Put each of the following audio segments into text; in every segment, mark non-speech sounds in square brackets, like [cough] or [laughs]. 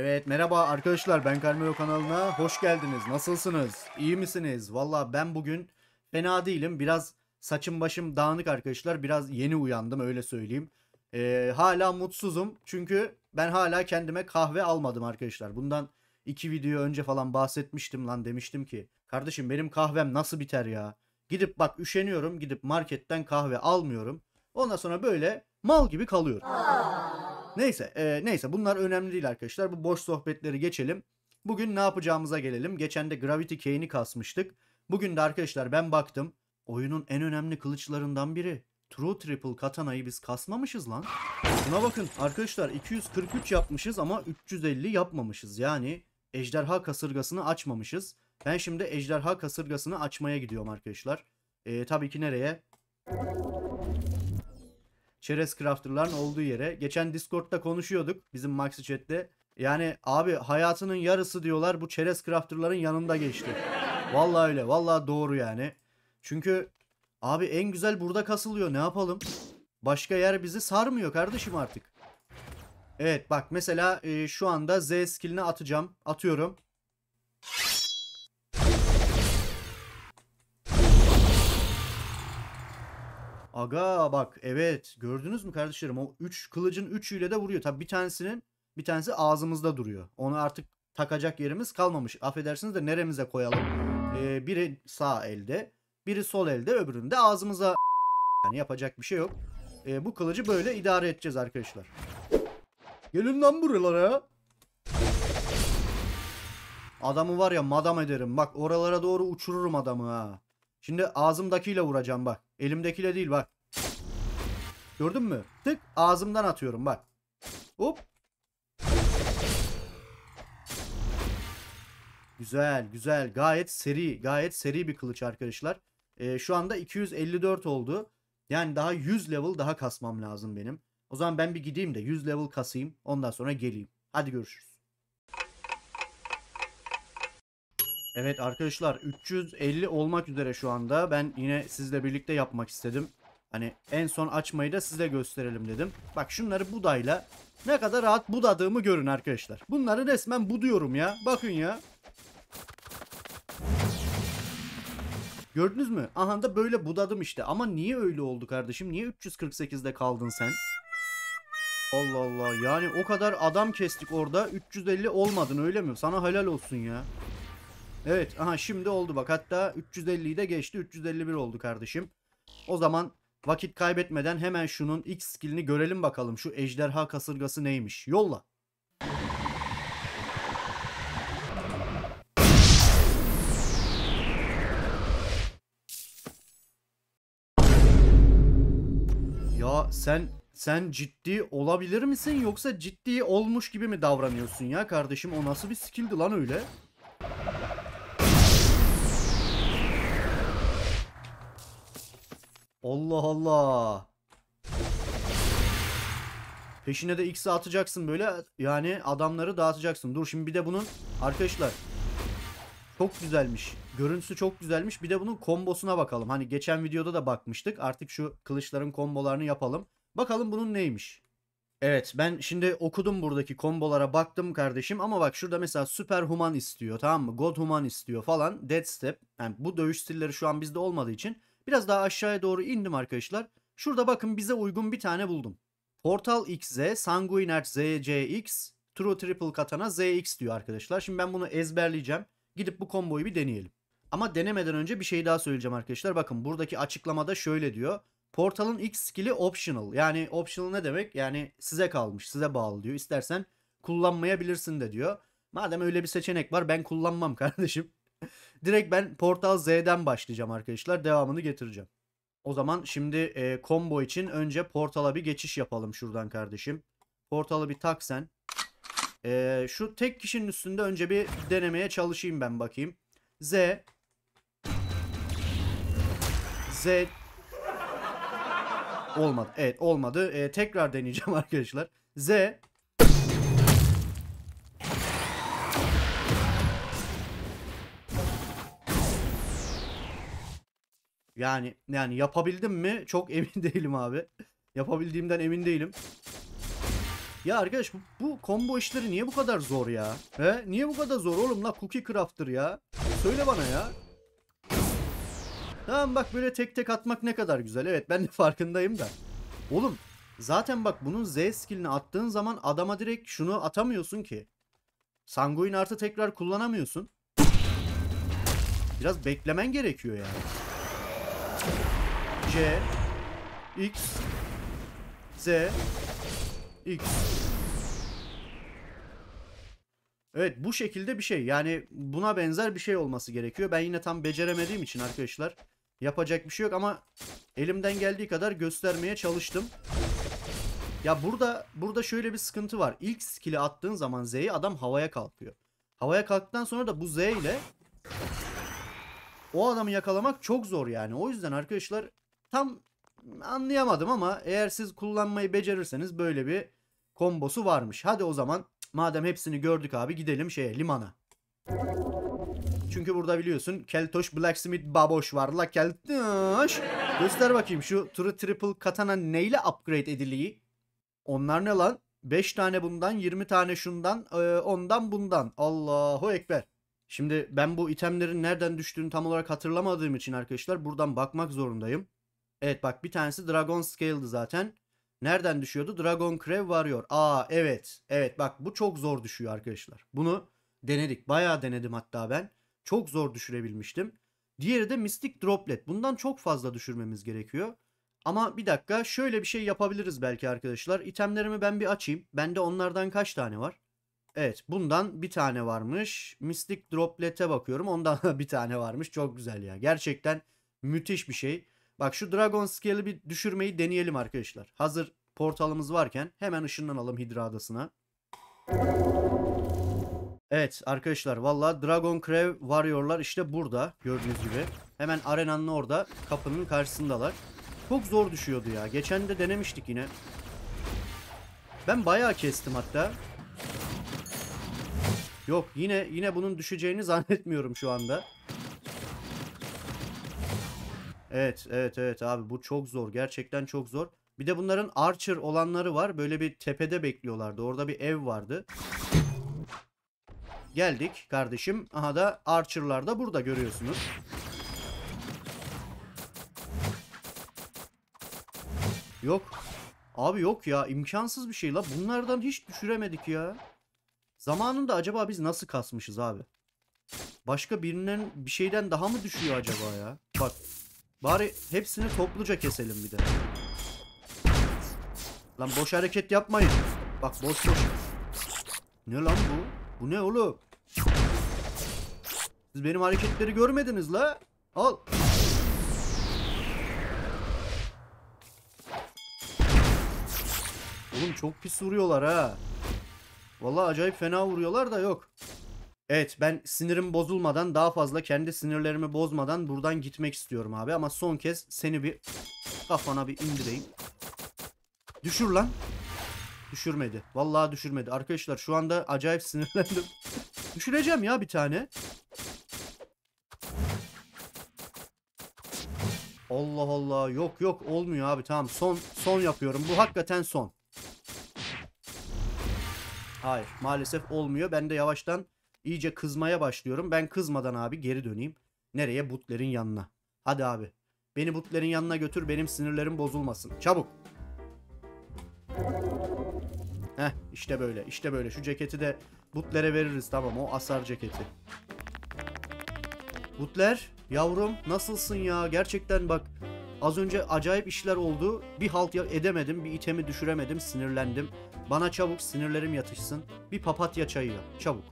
Evet merhaba arkadaşlar ben Carmelo kanalına hoş geldiniz. Nasılsınız? iyi misiniz? Valla ben bugün fena değilim. Biraz saçım başım dağınık arkadaşlar. Biraz yeni uyandım öyle söyleyeyim. Ee, hala mutsuzum çünkü ben hala kendime kahve almadım arkadaşlar. Bundan iki video önce falan bahsetmiştim lan demiştim ki. Kardeşim benim kahvem nasıl biter ya? Gidip bak üşeniyorum gidip marketten kahve almıyorum. Ondan sonra böyle mal gibi kalıyorum. Neyse, e, neyse bunlar önemli değil arkadaşlar. Bu boş sohbetleri geçelim. Bugün ne yapacağımıza gelelim. Geçen de Gravity Kane'i kasmıştık. Bugün de arkadaşlar ben baktım. Oyunun en önemli kılıçlarından biri. True Triple Katana'yı biz kasmamışız lan. Buna bakın arkadaşlar 243 yapmışız ama 350 yapmamışız. Yani ejderha kasırgasını açmamışız. Ben şimdi ejderha kasırgasını açmaya gidiyorum arkadaşlar. Ee, tabii ki nereye? çerez crafterların olduğu yere. Geçen Discord'da konuşuyorduk bizim Maxi Chat'te. Yani abi hayatının yarısı diyorlar bu çerez crafterların yanında geçti. Vallahi öyle. Vallahi doğru yani. Çünkü abi en güzel burada kasılıyor. Ne yapalım? Başka yer bizi sarmıyor kardeşim artık. Evet bak mesela e, şu anda Z skillini atacağım. Atıyorum. Aga bak evet gördünüz mü kardeşlerim o 3 kılıcın üçüyle de vuruyor. Tabi bir tanesinin bir tanesi ağzımızda duruyor. Onu artık takacak yerimiz kalmamış. Affedersiniz de neremize koyalım. Ee, biri sağ elde biri sol elde öbürünü de ağzımıza [laughs] yani yapacak bir şey yok. Ee, bu kılıcı böyle idare edeceğiz arkadaşlar. Gelin lan buralara. Adamı var ya madam ederim. Bak oralara doğru uçururum adamı ha. Şimdi ağzımdakiyle vuracağım bak. Elimdekiyle değil bak. Gördün mü? Tık ağzımdan atıyorum bak. Hop. Güzel güzel gayet seri gayet seri bir kılıç arkadaşlar. Ee, şu anda 254 oldu. Yani daha 100 level daha kasmam lazım benim. O zaman ben bir gideyim de 100 level kasayım ondan sonra geleyim. Hadi görüşürüz. Evet arkadaşlar 350 olmak üzere şu anda. Ben yine sizle birlikte yapmak istedim. Hani en son açmayı da size gösterelim dedim. Bak şunları budayla ne kadar rahat budadığımı görün arkadaşlar. Bunları resmen buduyorum ya. Bakın ya. Gördünüz mü? Aha da böyle budadım işte. Ama niye öyle oldu kardeşim? Niye 348'de kaldın sen? Allah Allah. Yani o kadar adam kestik orada. 350 olmadın öyle mi? Sana helal olsun ya. Evet aha şimdi oldu bak hatta 350'yi de geçti 351 oldu kardeşim. O zaman vakit kaybetmeden hemen şunun X skillini görelim bakalım şu ejderha kasırgası neymiş yolla. Ya sen sen ciddi olabilir misin yoksa ciddi olmuş gibi mi davranıyorsun ya kardeşim o nasıl bir skilldi lan öyle? Allah Allah. Peşine de X'e atacaksın böyle. Yani adamları dağıtacaksın. Dur şimdi bir de bunun arkadaşlar çok güzelmiş. Görüntüsü çok güzelmiş. Bir de bunun kombosuna bakalım. Hani geçen videoda da bakmıştık. Artık şu kılıçların kombolarını yapalım. Bakalım bunun neymiş. Evet ben şimdi okudum buradaki kombolara baktım kardeşim ama bak şurada mesela Süper Human istiyor tamam mı? God Human istiyor falan. Dead Step. Yani bu dövüş stilleri şu an bizde olmadığı için Biraz daha aşağıya doğru indim arkadaşlar. Şurada bakın bize uygun bir tane buldum. Portal XZ, Sanguinert ZCX, True Triple Katana ZX diyor arkadaşlar. Şimdi ben bunu ezberleyeceğim. Gidip bu komboyu bir deneyelim. Ama denemeden önce bir şey daha söyleyeceğim arkadaşlar. Bakın buradaki açıklamada şöyle diyor. Portal'ın X skill'i optional. Yani optional ne demek? Yani size kalmış, size bağlı diyor. İstersen kullanmayabilirsin de diyor. Madem öyle bir seçenek var ben kullanmam [laughs] kardeşim. Direkt ben Portal Z'den başlayacağım arkadaşlar. Devamını getireceğim. O zaman şimdi e, combo için önce Portal'a bir geçiş yapalım şuradan kardeşim. Portal'ı bir tak sen. E, şu tek kişinin üstünde önce bir denemeye çalışayım ben bakayım. Z. Z. Olmadı. Evet olmadı. E, tekrar deneyeceğim [laughs] arkadaşlar. Z. Yani yani yapabildim mi çok [laughs] emin değilim abi. Yapabildiğimden emin değilim. Ya arkadaş bu, bu combo işleri niye bu kadar zor ya? He? Niye bu kadar zor oğlum la Cookie Crafter ya? Söyle bana ya. Tamam bak böyle tek tek atmak ne kadar güzel. Evet ben de [laughs] farkındayım da. Oğlum zaten bak bunun Z skillini attığın zaman adama direkt şunu atamıyorsun ki. Sanguin artı tekrar kullanamıyorsun. Biraz beklemen gerekiyor yani. C X Z X Evet bu şekilde bir şey. Yani buna benzer bir şey olması gerekiyor. Ben yine tam beceremediğim için arkadaşlar yapacak bir şey yok ama elimden geldiği kadar göstermeye çalıştım. Ya burada burada şöyle bir sıkıntı var. İlk skill'i attığın zaman Z'yi adam havaya kalkıyor. Havaya kalktıktan sonra da bu Z ile o adamı yakalamak çok zor yani. O yüzden arkadaşlar tam anlayamadım ama eğer siz kullanmayı becerirseniz böyle bir kombosu varmış. Hadi o zaman madem hepsini gördük abi gidelim şeye limana. Çünkü burada biliyorsun Keltoş Blacksmith Baboş var la Keltoş. Göster bakayım şu tri Triple Katana neyle upgrade ediliği? Onlar ne lan? 5 tane bundan 20 tane şundan e, ondan bundan. Allahu Ekber. Şimdi ben bu itemlerin nereden düştüğünü tam olarak hatırlamadığım için arkadaşlar buradan bakmak zorundayım. Evet bak bir tanesi Dragon Scale'dı zaten. Nereden düşüyordu? Dragon Crave varıyor. Aa evet. Evet bak bu çok zor düşüyor arkadaşlar. Bunu denedik. Bayağı denedim hatta ben. Çok zor düşürebilmiştim. Diğeri de Mystic Droplet. Bundan çok fazla düşürmemiz gerekiyor. Ama bir dakika şöyle bir şey yapabiliriz belki arkadaşlar. İtemlerimi ben bir açayım. Bende onlardan kaç tane var? Evet bundan bir tane varmış. Mystic Droplet'e bakıyorum. Ondan [laughs] bir tane varmış. Çok güzel ya. Gerçekten müthiş bir şey. Bak şu Dragon Scale'i bir düşürmeyi deneyelim arkadaşlar. Hazır portalımız varken hemen ışınlanalım Hidra Adası'na. Evet arkadaşlar valla Dragon Crave Warrior'lar işte burada gördüğünüz gibi. Hemen arenanın orada kapının karşısındalar. Çok zor düşüyordu ya. Geçen de denemiştik yine. Ben bayağı kestim hatta. Yok yine yine bunun düşeceğini [laughs] zannetmiyorum şu anda. Evet evet evet abi bu çok zor gerçekten çok zor. Bir de bunların Archer olanları var. Böyle bir tepede bekliyorlardı. Orada bir ev vardı. Geldik kardeşim. Aha da Archer'lar da burada görüyorsunuz. Yok. Abi yok ya imkansız bir şey la. Bunlardan hiç düşüremedik ya. Zamanında acaba biz nasıl kasmışız abi? Başka birinden bir şeyden daha mı düşüyor acaba ya? Bak Bari hepsini topluca keselim bir de. Lan boş hareket yapmayın. Bak boş boş. Ne lan bu? Bu ne oğlum? Siz benim hareketleri görmediniz la. Al. Oğlum çok pis vuruyorlar ha. Vallahi acayip fena vuruyorlar da yok. Evet ben sinirim bozulmadan daha fazla kendi sinirlerimi bozmadan buradan gitmek istiyorum abi. Ama son kez seni bir kafana bir indireyim. Düşür lan. Düşürmedi. Vallahi düşürmedi. Arkadaşlar şu anda acayip sinirlendim. [laughs] Düşüreceğim ya bir tane. Allah Allah. Yok yok olmuyor abi. Tamam son son yapıyorum. Bu hakikaten son. Hayır maalesef olmuyor. Ben de yavaştan İyice kızmaya başlıyorum. Ben kızmadan abi geri döneyim. Nereye? Butlerin yanına. Hadi abi. Beni butlerin yanına götür benim sinirlerim bozulmasın. Çabuk. Heh işte böyle işte böyle. Şu ceketi de butlere veririz tamam o asar ceketi. Butler yavrum nasılsın ya gerçekten bak az önce acayip işler oldu. Bir halt edemedim bir itemi düşüremedim sinirlendim. Bana çabuk sinirlerim yatışsın. Bir papatya çayı yap çabuk.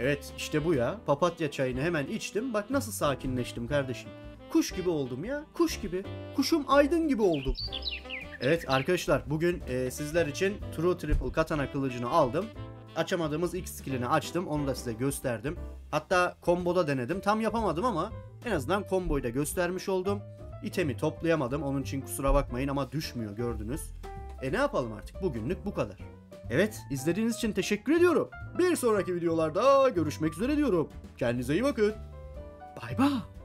Evet işte bu ya. Papatya çayını hemen içtim. Bak nasıl sakinleştim kardeşim. Kuş gibi oldum ya. Kuş gibi. Kuşum aydın gibi oldum. Evet arkadaşlar bugün e, sizler için True Triple katana kılıcını aldım. Açamadığımız X skillini açtım. Onu da size gösterdim. Hatta komboda denedim. Tam yapamadım ama en azından komboyu da göstermiş oldum. İtemi toplayamadım. Onun için kusura bakmayın ama düşmüyor gördünüz. E ne yapalım artık? Bugünlük bu kadar. Evet, izlediğiniz için teşekkür ediyorum. Bir sonraki videolarda görüşmek üzere diyorum. Kendinize iyi bakın. Bay bay.